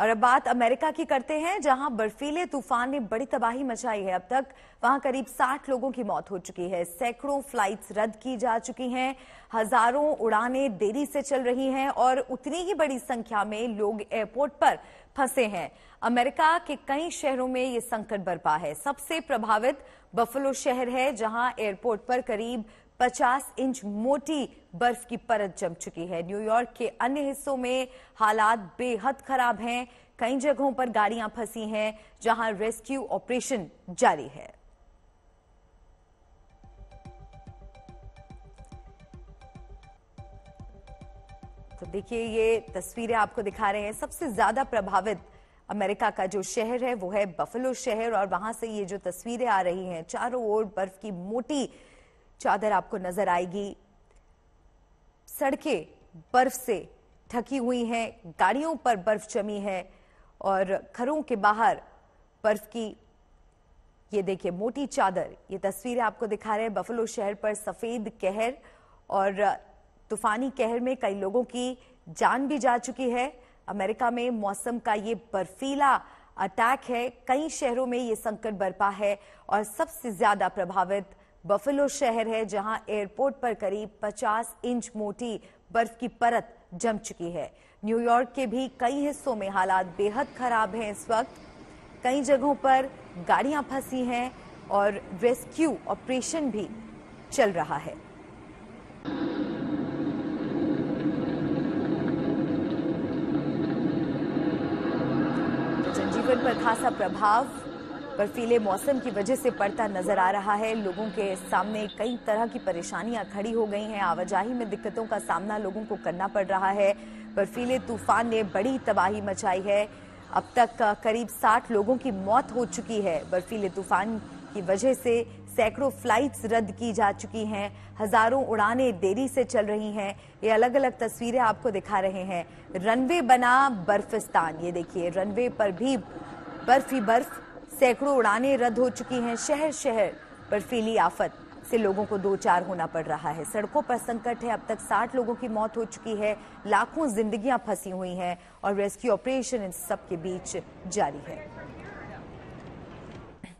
और अब बात अमेरिका की करते हैं जहां बर्फीले तूफान ने बड़ी तबाही मचाई है अब तक वहां करीब 60 लोगों की मौत हो चुकी है सैकड़ों फ्लाइट्स रद्द की जा चुकी हैं हजारों उड़ानें देरी से चल रही हैं और उतनी ही बड़ी संख्या में लोग एयरपोर्ट पर फंसे हैं अमेरिका के कई शहरों में ये संकट बरपा है सबसे प्रभावित बफलो शहर है जहां एयरपोर्ट पर करीब 50 इंच मोटी बर्फ की परत जम चुकी है न्यूयॉर्क के अन्य हिस्सों में हालात बेहद खराब हैं कई जगहों पर गाड़ियां फंसी हैं जहां रेस्क्यू ऑपरेशन जारी है तो देखिए ये तस्वीरें आपको दिखा रहे हैं सबसे ज्यादा प्रभावित अमेरिका का जो शहर है वो है बफलो शहर और वहां से ये जो तस्वीरें आ रही हैं चारों ओर बर्फ की मोटी चादर आपको नजर आएगी सड़कें बर्फ से ढकी हुई हैं गाड़ियों पर बर्फ जमी है और घरों के बाहर बर्फ की ये देखिए मोटी चादर ये तस्वीरें आपको दिखा रहे हैं बफलो शहर पर सफेद कहर और तूफानी कहर में कई लोगों की जान भी जा चुकी है अमेरिका में मौसम का ये बर्फीला अटैक है कई शहरों में ये संकट बरपा है और सबसे ज्यादा प्रभावित बफेलो शहर है जहां एयरपोर्ट पर करीब 50 इंच मोटी बर्फ की परत जम चुकी है न्यूयॉर्क के भी कई हिस्सों में हालात बेहद खराब हैं इस वक्त कई जगहों पर गाड़ियां फंसी हैं और रेस्क्यू ऑपरेशन भी चल रहा है जनजीवन पर खासा प्रभाव बर्फीले मौसम की वजह से पड़ता नजर आ रहा है लोगों के सामने कई तरह की परेशानियां खड़ी हो गई हैं आवाजाही में दिक्कतों का सामना लोगों को करना पड़ रहा है बर्फीले तूफान ने बड़ी तबाही मचाई है अब तक करीब 60 लोगों की मौत हो चुकी है बर्फीले तूफान की वजह से सैकड़ों फ्लाइट्स रद्द की जा चुकी हैं हजारों उड़ानें देरी से चल रही हैं ये अलग अलग तस्वीरें आपको दिखा रहे हैं रनवे बना बर्फिस्तान ये देखिए रनवे पर भी बर्फ ही बर्फ सैकड़ों उड़ानें रद्द हो चुकी हैं शहर शहर बर्फीली आफत से लोगों को दो चार होना पड़ रहा है सड़कों पर संकट है अब तक 60 लोगों की मौत हो चुकी है लाखों जिंदगियां फंसी हुई हैं और रेस्क्यू ऑपरेशन इन सब के बीच जारी है